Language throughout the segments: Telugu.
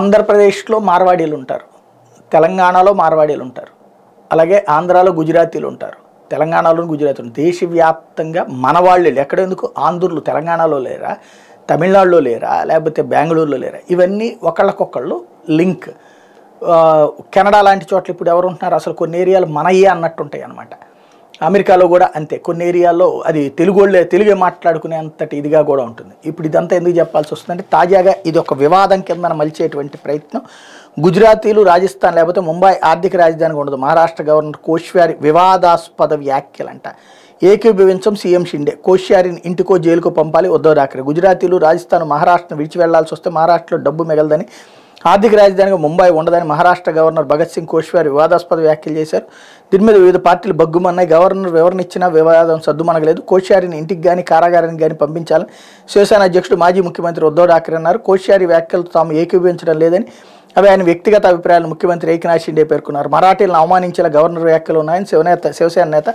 ఆంధ్రప్రదేశ్లో మార్వాడీలు ఉంటారు తెలంగాణలో మార్వాడీలు ఉంటారు అలాగే ఆంధ్రాలో గుజరాతీలు ఉంటారు తెలంగాణలో గుజరాతీలు దేశవ్యాప్తంగా మన వాళ్ళు ఎక్కడ ఎందుకు ఆంధ్రులు తెలంగాణలో లేరా తమిళనాడులో లేరా లేకపోతే బెంగళూరులో లేరా ఇవన్నీ ఒకళ్ళకొకళ్ళు లింక్ కెనడా లాంటి చోట్ల ఇప్పుడు ఎవరు ఉంటున్నారు అసలు కొన్ని ఏరియాలు మనయే అన్నట్టు ఉంటాయి అన్నమాట అమెరికాలో కూడా అంతే కొన్ని ఏరియాల్లో అది తెలుగు వాళ్ళే తెలుగే మాట్లాడుకునేంతటి ఇదిగా కూడా ఉంటుంది ఇప్పుడు ఇదంతా ఎందుకు చెప్పాల్సి వస్తుందంటే తాజాగా ఇది ఒక వివాదం కింద మలిచేటువంటి ప్రయత్నం గుజరాతీలు రాజస్థాన్ లేకపోతే ముంబై ఆర్థిక రాజధానిగా ఉండదు మహారాష్ట్ర గవర్నర్ కోశ్వారి వివాదాస్పద వ్యాఖ్యలంట ఏకీభవించం సీఎం షిండే కోశ్యారిని ఇంటికో జైలుకు పంపాలి ఉద్దవ్ రాఖరే గుజరాతీలు రాజస్థాన్ మహారాష్ట్రను విడిచి వెళ్లాల్సి వస్తే మహారాష్ట్రలో డబ్బు మిగలదని ఆర్థిక రాజధానిగా ముంబై ఉండదని మహారాష్ట్ర గవర్నర్ భగత్ సింగ్ కోశ్వారి వివాదాస్పద వ్యాఖ్యలు చేశారు దీని మీద వివిధ పార్టీలు బగ్గుమన్నాయి గవర్నర్ వివరణ ఇచ్చినా వివాదం సర్దుమనగలేదు కోశ్యారిని ఇంటికి కానీ కారాగారానికి కానీ పంపించాలని శివసేన అధ్యక్షుడు మాజీ ముఖ్యమంత్రి ఉద్దవ్ ఠాకరే అన్నారు కోశ్యారి వ్యాఖ్యలు తాము ఏకీభవించడం లేదని అవి ఆయన వ్యక్తిగత అభిప్రాయాలు ముఖ్యమంత్రి ఏకనాథ్ షిండే పేర్కొన్నారు మరాఠీలను అవమానించేలా గవర్నర్ వ్యాఖ్యలు ఉన్నాయని శివనేత శివసేన నేత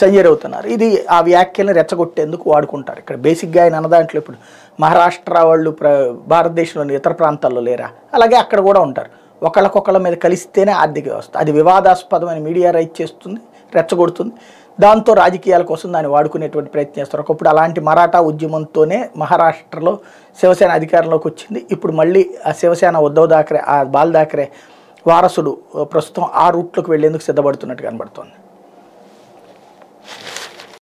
సంజయ్ అవుతున్నారు ఇది ఆ వ్యాఖ్యలను రెచ్చగొట్టేందుకు వాడుకుంటారు ఇక్కడ బేసిక్గా ఆయన అన్నదాంట్లో ఇప్పుడు మహారాష్ట్ర వాళ్ళు ప్ర భారతదేశంలోని ఇతర ప్రాంతాల్లో లేరా అలాగే అక్కడ కూడా ఉంటారు ఒకళ్ళకొకళ్ళ మీద కలిస్తేనే ఆర్థిక వ్యవస్థ అది వివాదాస్పదమైన మీడియా రైట్ చేస్తుంది రెచ్చగొడుతుంది దాంతో రాజకీయాల కోసం దాన్ని వాడుకునేటువంటి ప్రయత్నం చేస్తారు ఒకప్పుడు అలాంటి మరాఠా ఉద్యమంతోనే మహారాష్ట్రలో శివసేన అధికారంలోకి వచ్చింది ఇప్పుడు మళ్ళీ ఆ శివసేన ఉద్ధవ్ దాకరే ఆ బాల్ దాకరే వారసుడు ప్రస్తుతం ఆ రూట్లోకి వెళ్లేందుకు సిద్ధపడుతున్నట్టు కనబడుతోంది